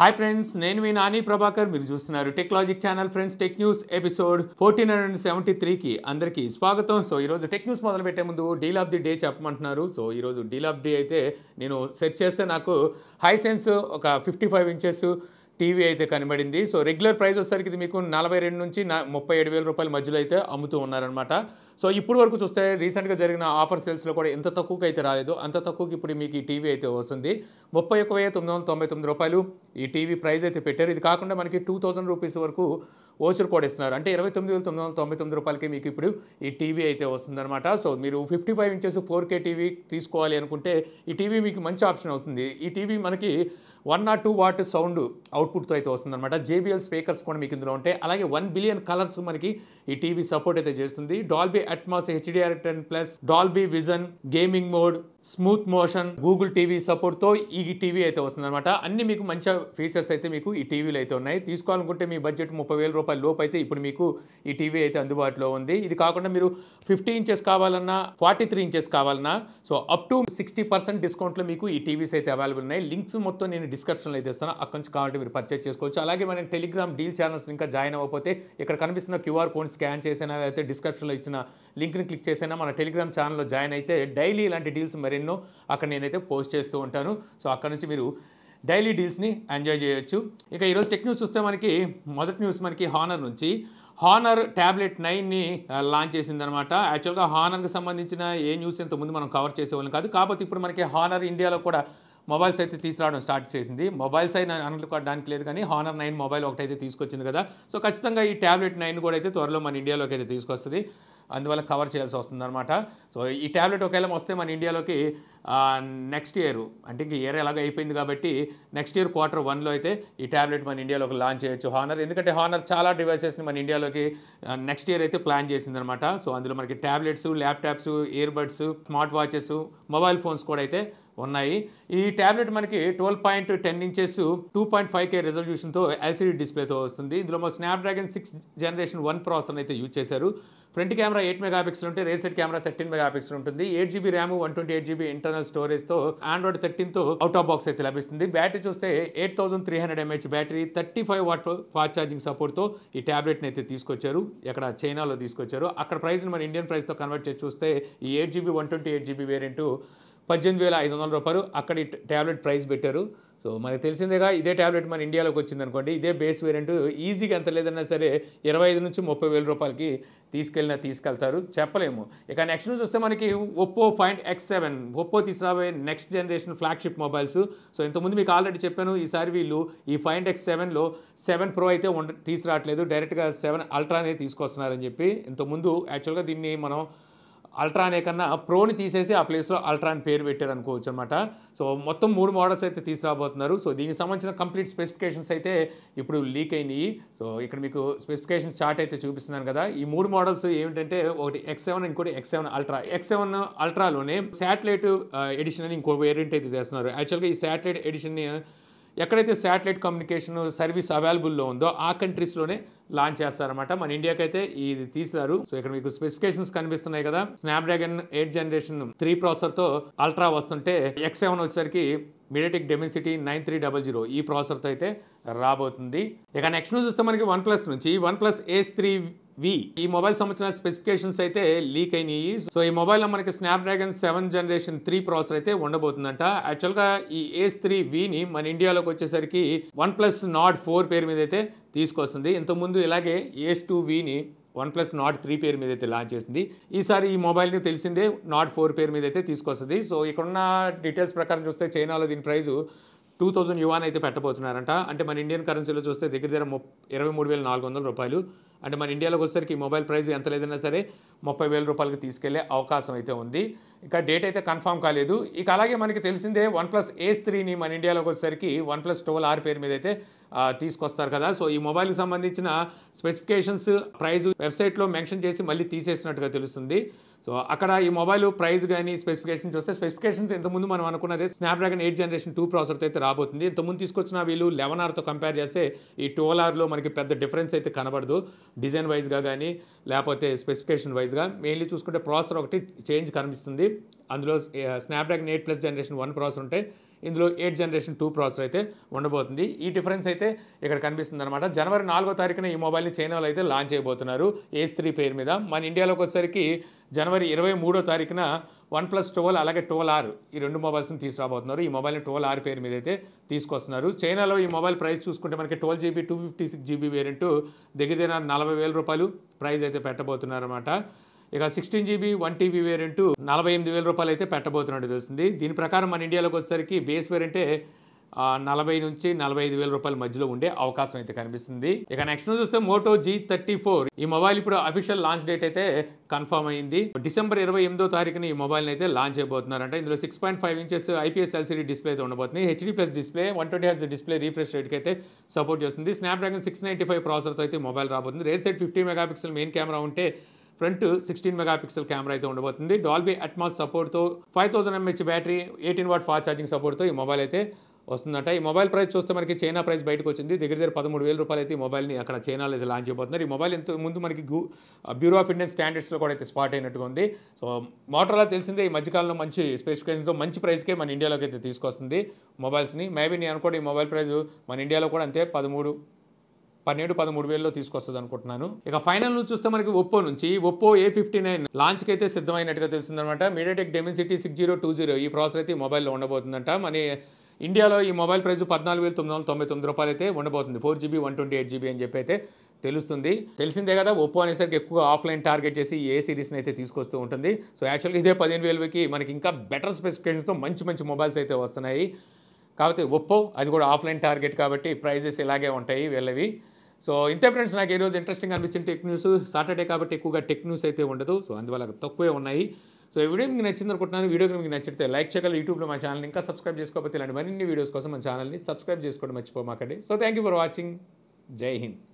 hi friends నేను మీ నాని ప్రభాకర్ మీరు చూస్తున్నారు technology channel friends tech news episode fourteen hundred seventy త్రీకి అందరికీ స్వాగతం సో ఈరోజు టెక్ న్యూస్ మొదలు పెట్టే ముందు డీల్ ఆఫ్ ది డే చెప్పమంటున్నారు సో ఈరోజు డీల్ ఆఫ్ డే అయితే నేను సెర్చ్ చేస్తే నాకు హై సెన్స్ ఒక ఫిఫ్టీ ఫైవ్ ఇంచెస్ టీవీ అయితే కనబడింది సో రెగ్యులర్ ప్రైస్ వచ్చేసరికి ఇది మీకు నలభై రెండు నుంచి ముప్పై ఏడు వేల రూపాయల మధ్యలో అయితే అమ్ముతూ ఉన్నారనమాట సో ఇప్పుడు వరకు చూస్తే రీసెంట్గా జరిగిన ఆఫర్ సేల్స్లో కూడా ఎంత తక్కువకి అయితే రాలేదు అంత తక్కువకి ఇప్పుడు మీకు ఈ టీవీ అయితే వస్తుంది ముప్పై ఒక వెయ్యి తొమ్మిది వందల తొంభై తొమ్మిది రూపాయలు ఈ టీవీ ప్రైస్ అయితే పెట్టారు ఇది కాకుండా మనకి టూ థౌజండ్ రూపీస్ వరకు ఓచర్ కూడా ఇస్తున్నారు అంటే ఇరవై తొమ్మిది వేల తొమ్మిది వందల తొంభై తొమ్మిది రూపాయలకి మీకు ఇప్పుడు ఈ టీవీ అయితే వస్తుందన్నమాట సో మీరు fifty five inches four K TV తీసుకోవాలి అనుకుంటే ఈ టీవీ మీకు మంచి ఆప్షన్ అవుతుంది ఈ టీవీ మనకి one nought two watt sound అవుట్పుట్తో అయితే వస్తుందన్నమాట జేబిఎల్ స్పీకర్స్ కూడా మీకు ఇందులో ఉంటాయి అలాగే వన్ బిలియన్ కలర్స్ మనకి ఈ టీవీ సపోర్ట్ అయితే చేస్తుంది Dolby Atmos HDR ten plus Dolby vision gaming mode smooth motion Google TV సపోర్ట్తో ఈ టీవీ అయితే వస్తుందన్నమాట అన్ని మీకు మంచి ఫీచర్స్ అయితే మీకు ఈ టీవీలు అయితే ఉన్నాయి తీసుకోవాలనుకుంటే మీ బడ్జెట్ ముప్పై వేల రూపాయల లోపు అయితే ఇప్పుడు మీకు ఈ టీవీ అయితే అందుబాటులో ఉంది ఇది కాకుండా మీరు ఫిఫ్టీ ఇంచెస్ కావాలన్నా ఫార్టీ త్రీ ఇంచెస్ కావాలన్నా so up to sixty percent డిస్కౌంట్లో మీకు ఈ టీవీస్ అయితే అవైలబుల్ ఉన్నాయి లింక్స్ మొత్తం నేను డిస్క్రిప్షన్లో అయితే ఇస్తాను అక్కడి నుంచి కావాలంటే మీరు పర్చేజ్ చేసుకోవచ్చు అలాగే మన టెలిగ్రామ్ డీల్ ఛానల్స్ ఇంకా జాయిన్ అవ్వకపోతే ఇక్కడ కనిపిస్తున్న క్యూఆర్ కోడ్ స్కాన్ చేసినా అయితే డిస్క్రిప్షన్లో ఇచ్చిన లింక్ని క్లిక్ చేసినా మన టెలిగ్రామ్ ఛానల్లో జాయిన్ అయితే డైలీ ఇలాంటి డీల్స్ మరెన్నో అక్కడ నేనైతే పోస్ట్ చేస్తూ ఉంటాను సో అక్కడ నుంచి మీరు డైలీ డీల్స్ని ఎంజాయ్ చేయొచ్చు ఇక ఈరోజు టెక్ న్యూస్ చూస్తే మనకి మొదటి న్యూస్ మనకి హానర్ నుంచి హానర్ ట్యాబ్లెట్ నైన్ని లాంచ్ చేసిందనమాట యాక్చువల్గా హానర్కి సంబంధించిన ఏ న్యూస్ ఇంతకుముందు మనం కవర్ చేసేవాళ్ళం కాదు కాకపోతే ఇప్పుడు మనకి హానర్ ఇండియాలో కూడా మొబైల్స్ అయితే తీసుకురావడం స్టార్ట్ చేసింది మొబైల్స్ అయినా అనుకోవడానికి లేదు కానీ హానర్ నైన్ మొబైల్ ఒకటైతే తీసుకొచ్చింది కదా సో ఖచ్చితంగా ఈ ట్యాబ్లెట్ నైన్ కూడా అయితే త్వరలో మన ఇండియాలోకి అయితే తీసుకొస్తుంది అందువల్ల కవర్ చేయాల్సి అనమాట సో ఈ ట్యాబ్లెట్ ఒకవేళ వస్తే మన ఇండియాలోకి నెక్స్ట్ ఇయర్ అంటే ఇంక ఇయర్ ఎలాగో అయిపోయింది కాబట్టి నెక్స్ట్ ఇయర్ క్వార్టర్ వన్లో అయితే ఈ ట్యాబ్లెట్ మన ఇండియాలోకి లాంచ్ చేయొచ్చు హానర్ ఎందుకంటే హానర్ చాలా డివైసెస్ని మన ఇండియాలోకి నెక్స్ట్ ఇయర్ అయితే ప్లాన్ చేసిందనమాట సో అందులో మనకి tablets laptops earbuds smart watches mobile phones కూడా అయితే ఉన్నాయి ఈ ట్యాబ్లెట్ మనకి twelve point ten inches two point five K రెజల్యూషన్తో ఎల్సీడీ డిస్ప్లేతో వస్తుంది ఇందులో మా Snapdragon six generation one processor అయితే యూజ్ చేశారు front camera eight megapixel ఉంటే rear set camera thirteen megapixel ఉంటుంది eight GB RAM one twenty eight GB internal స్టోరేజ్తో ఆండ్రాయిడ్ థర్టీన్తో అవుట్ ఆఫ్ బాక్స్ అయితే లభిస్తుంది బ్యాటరీ చూస్తే eight thousand three hundred MH battery thirty five watt fast charging సపోర్ట్తో ఈ ట్యాబ్లెట్ని అయితే తీసుకొచ్చారు ఎక్కడ చైనాలో తీసుకొచ్చారు అక్కడ ప్రైస్ని మన ఇండియన్ ప్రైస్తో కన్వర్ట్ చేసి చూస్తే ఈ eight GB one twenty eight GB variant పద్దెనిమిది వేల ఐదు వందల రూపాయలు అక్కడ ట్యాబ్లెట్ ప్రైస్ పెట్టారు సో మనకు తెలిసిందేగా ఇదే ట్యాబ్లెట్ మన ఇండియాలోకి వచ్చింది అనుకోండి ఇదే బేస్ వేరియంట్ ఈజీగా ఎంత లేదన్నా సరే ఇరవై ఐదు నుంచి ముప్పై వేల రూపాయలకి తీసుకెళ్ళినా తీసుకెళ్తారు చెప్పలేము ఇక నెక్స్ట్ నుంచి వస్తే మనకి Oppo find X seven Oppo తీసుకురాబోయే next generation flagship mobiles so ఇంతకుముందు మీకు ఆల్రెడీ చెప్పాను ఈసారి వీళ్ళు ఈ ఫైండ్ ఎక్స్ సెవెన్లో సెవెన్ ప్రో అయితే ఉండ తీసుకురావట్లేదు డైరెక్ట్గా సెవెన్ అల్ట్రానే తీసుకొస్తున్నారని చెప్పి ఇంతకుముందు యాక్చువల్గా దీన్ని మనం అల్ట్రా అనే కన్నా ప్రోని తీసేసి ఆ ప్లేస్లో అల్ట్రా అని పేరు పెట్టారు అనుకోవచ్చు అనమాట సో మొత్తం మూడు మోడల్స్ అయితే తీసుకురాబోతున్నారు సో దీనికి సంబంధించిన కంప్లీట్ స్పెసిఫికేషన్స్ అయితే ఇప్పుడు లీక్ అయినాయి సో ఇక్కడ మీకు స్పెసిఫికేషన్స్ చార్ట్ అయితే చూపిస్తున్నాను కదా ఈ మూడు మోడల్స్ ఏమిటంటే ఒకటి ఎక్స్ సెవెన్ ఇంకోటి X seven ultra X seven అల్ట్రాలోనే శాటిలైట్ ఎడిషన్ అని ఇంకో వేరియంట్ అయితే తెస్తున్నారు యాక్చువల్గా ఈ శాటిలైట్ ఎడిషన్ ఎక్కడైతే శాటిలైట్ కమ్యూనికేషన్ సర్వీస్ అవైలబుల్లో ఉందో ఆ కంట్రీస్లోనే లాంచ్ చేస్తారనమాట మన ఇండియాకైతే ఇది తీసారు సో ఇక్కడ మీకు స్పెసిఫికేషన్స్ కనిపిస్తున్నాయి కదా Snapdragon eight generation three తో అల్ట్రా వస్తుంటే ఎక్స్ సెవెన్ వచ్చేసరికి MediaTek Dimensity nine three double zero ఈ ప్రాసెసర్తో అయితే రాబోతుంది ఇక నెక్స్ట్ న్యూస్ చూస్తే మనకి వన్ ప్లస్ నుంచి OnePlus ace three V ఈ మొబైల్ సంబంధించిన స్పెసిఫికేషన్స్ అయితే లీక్ అయినాయి సో ఈ మొబైల్లో మనకి Snapdragon seven generation three processor అయితే ఉండబోతుందంట యాక్చువల్గా ఈ ఏస్ త్రీ విని మన ఇండియాలోకి వచ్చేసరికి వన్ ప్లస్ నాట్ ఫోర్ పేరు మీద అయితే తీసుకొస్తుంది ఇంతకుముందు ఇలాగే ఏస్ టూ వీని వన్ ప్లస్ నాట్ త్రీ పేరు మీద అయితే లాంచ్ చేసింది ఈసారి ఈ మొబైల్ని తెలిసిందే నాట్ ఫోర్ పేరు మీద అయితే తీసుకొస్తుంది సో ఇక్కడున్న డీటెయిల్స్ ప్రకారం చూస్తే చైనాలో దీని ప్రైజు టూ థౌజండ్ యువాన్ అయితే పెట్టబోతున్నారంట అంటే మన ఇండియన్ కరెన్సీలో చూస్తే దగ్గర దగ్గర ముప్ ఇరవై మూడు వేల నాలుగు వందల రూపాయలు అంటే మన ఇండియాలోకి వచ్చేసరికి మొబైల్ ప్రైస్ ఎంత లేదన్నా సరే ముప్పై వేల రూపాయలకి తీసుకెళ్లే అవకాశం అయితే ఉంది ఇక డేట్ అయితే కన్ఫామ్ కాలేదు ఇక అలాగే మనకి తెలిసిందే వన్ ప్లస్ ఏస్ త్రీని మన ఇండియాలోకి వచ్చేసరికి వన్ ప్లస్ ట్వెల్వ్ ఆర్ పేరు మీద అయితే తీసుకొస్తారు కదా సో ఈ మొబైల్కి సంబంధించిన స్పెసిఫికేషన్స్ ప్రైజ్ వెబ్సైట్లో మెన్షన్ చేసి మళ్ళీ తీసేసినట్టుగా తెలుస్తుంది సో అక్కడ ఈ మొబైల్ ప్రైస్ కానీ స్పెసిఫికేషన్ చూస్తే స్పెసిఫికేషన్స్ ఇంతకుముందు మనం అనుకున్నదే Snapdragon eight generation two process అయితే రాబోతుంది ఇంతకుముందు తీసుకొచ్చిన వీళ్ళు లెవెన్ ఆర్తో కంపేర్ చేస్తే ఈ ట్వెల్వ్ ఆర్లో మనకి పెద్ద డిఫరెన్స్ అయితే కనబడదు డిజైన్ వైజ్గా కానీ లేకపోతే స్పెసిఫికేషన్ వైజ్గా మెయిన్లీ చూసుకుంటే ప్రాసెసర్ ఒకటి చేంజ్ కనిపిస్తుంది అందులో Snapdragon eight plus generation one processor ఉంటే ఇందులో ఎయిట్ జనరేషన్ టూ ప్రాసెసర్ అయితే ఉండబోతుంది ఈ డిఫరెన్స్ అయితే ఇక్కడ కనిపిస్తుంది అనమాట జనవరి నాలుగో తారీఖున ఈ మొబైల్ని చైనాలో అయితే లాంచ్ అయిపోతున్నారు ఏస్ త్రీ పేరు మీద మన ఇండియాలోకి వచ్చేసరికి జనవరి ఇరవై మూడో తారీఖున వన్ ప్లస్ ట్వెల్వ్ అలాగే ట్వెల్వ్ ఆర్ ఈ రెండు మొబైల్స్ని తీసుకురాబోతున్నారు ఈ మొబైల్ని ట్వెల్వ్ ఆర్ పేరు మీద అయితే తీసుకొస్తున్నారు చైనాలో ఈ మొబైల్ ప్రైస్ చూసుకుంటే మనకి twelve GB two fifty six GB variant దగ్గర నలభై వేల రూపాయలు ప్రైస్ అయితే పెట్టబోతున్నారన్నమాట ఇక sixteen GB one TB variant నలభై ఎనిమిది వేల రూపాయలు అయితే పెట్టబోతున్నట్టు తెలుస్తుంది దీని ప్రకారం మన ఇండియాలోకి వచ్చేసరికి బేస్ వేరియంటే నలభై నుంచి నలభై ఐదు వేల రూపాయల మధ్యలో ఉండే అవకాశం అయితే కనిపిస్తుంది ఇక నెక్స్ట్ చూస్తే మోటో జీ థర్టీ ఫోర్ ఈ మొబైల్ ఇప్పుడు అఫీషియల్ లాంచ్ డేట్ అయితే కన్ఫర్మ్ అయింది డిసెంబర్ ఇరవై ఎనిమిదో తారీఖున ఈ మొబైల్ని అయితే లాంచ్ అయిపోతున్నారంట ఇందులో six point five inches IPS LCD display అయితే ఉండబోతుంది HD plus display one twenty hertz display refresh రేట్కి అయితే సపోర్ట్ చేస్తుంది స్నాప్డ్రాగన్ సిక్స్ నైంటీ ఫైవ్ ప్రాసెసర్తో అయితే మొబైల్ రాబోతుంది rear set fifty megapixel main camera ఉంటే front sixteen megapixel camera అయితే ఉండబోతుంది డాల్బీ అట్మాస్ సపోర్ట్తో five thousand MH battery eighteen watt fast charging సపోర్ట్తో ఈ మొబైల్ అయితే వస్తుందట ఈ మొబైల్ ప్రైస్ చూస్తే మనకి చైనా ప్రైస్ బయటకు వచ్చింది దగ్గర దగ్గర పదమూడు వేల రూపాయలు అయితే ఈ మొబైల్ని అక్కడ చైనాలో అయితే లాంచ్ అయిపోతున్నారు ఈ మొబైల్ ఎంత ముందు మనకి బ్యూరో ఆఫ్ ఇండియన్ స్టాండర్డ్స్లో కూడా అయితే స్పాట్ అయినట్టుగా ఉంది సో మోటర్లా తెలిసిందే ఈ మధ్యకాలంలో మంచి స్పెసిఫికేషన్తో మంచి ప్రైస్కే మన ఇండియాలోకి అయితే తీసుకొస్తుంది మొబైల్స్ని మేబీ నేను అనుకోండి ఈ మొబైల్ ప్రైస్ మన ఇండియాలో కూడా అంతే పదమూడు పన్నెండు పదమూడు వేలలో తీసుకొస్తుంది అనుకుంటున్నాను ఇక ఫైనల్ నుంచి చూస్తే మనకి ఒప్పో నుంచి ఒప్పో ఏ ఫిఫ్టీ నైన్ లాంచ్కి అయితే సిద్ధమైనట్టుగా తెలిసిందనమాట MediaTek Dimensity six zero two zero ఈ ప్రాసెస్ అయితే మొబైల్లో ఉండబోతుందంట మన ఇండియాలో ఈ మొబైల్ ప్రైస్ పద్నాలుగు వేల తొమ్మిది వందల తొంభై తొమ్మిది రూపాయలు అయితే ఉండబోతుంది four GB one twenty eight GB అని చెప్పి అయితే తెలుస్తుంది తెలిసిందే కదా ఒప్పో అనేసరికి ఎక్కువ ఆఫ్లైన్ టార్గెట్ చేసి ఏ సిరీస్ని అయితే తీసుకొస్తూ ఉంటుంది సో యాక్చువల్గా ఇదే పదిహేను వేలకి మనకి ఇంకా బెటర్ స్పెసిఫికేషన్స్తో మంచి మంచి మొబైల్స్ అయితే వస్తున్నాయి కాబట్టి ఒప్పో అది కూడా ఆఫ్లైన్ టార్గెట్ కాబట్టి ప్రైజెస్ ఇలాగే ఉంటాయి వీళ్ళవి సో ఇంతే ఫ్రెండ్స్ నాకు ఈరోజు ఇంట్రెస్టింగ్ అనిపించిన టెక్ న్యూస్ సాటర్డే కాబట్టి ఎక్కువగా టెక్ న్యూస్ అయితే ఉండదు సో అందువల్ల తక్కువే ఉన్నాయి సో ఈ వీడియో మీకు నచ్చింది అనుకుంటున్నాను వీడియో మీకు నచ్చితే లైక్ చేయగలరు యూట్యూబ్లో మా ఛానల్ ఇంకా సబ్స్క్రైబ్ చేసుకోకపోతే ఇలాంటి మరిన్ని వీడియోస్ కోసం మా ఛానల్ని సబ్స్క్రైబ్ చేసుకోవడం మర్చిపోమాకండి so thank you for watching జై హింద్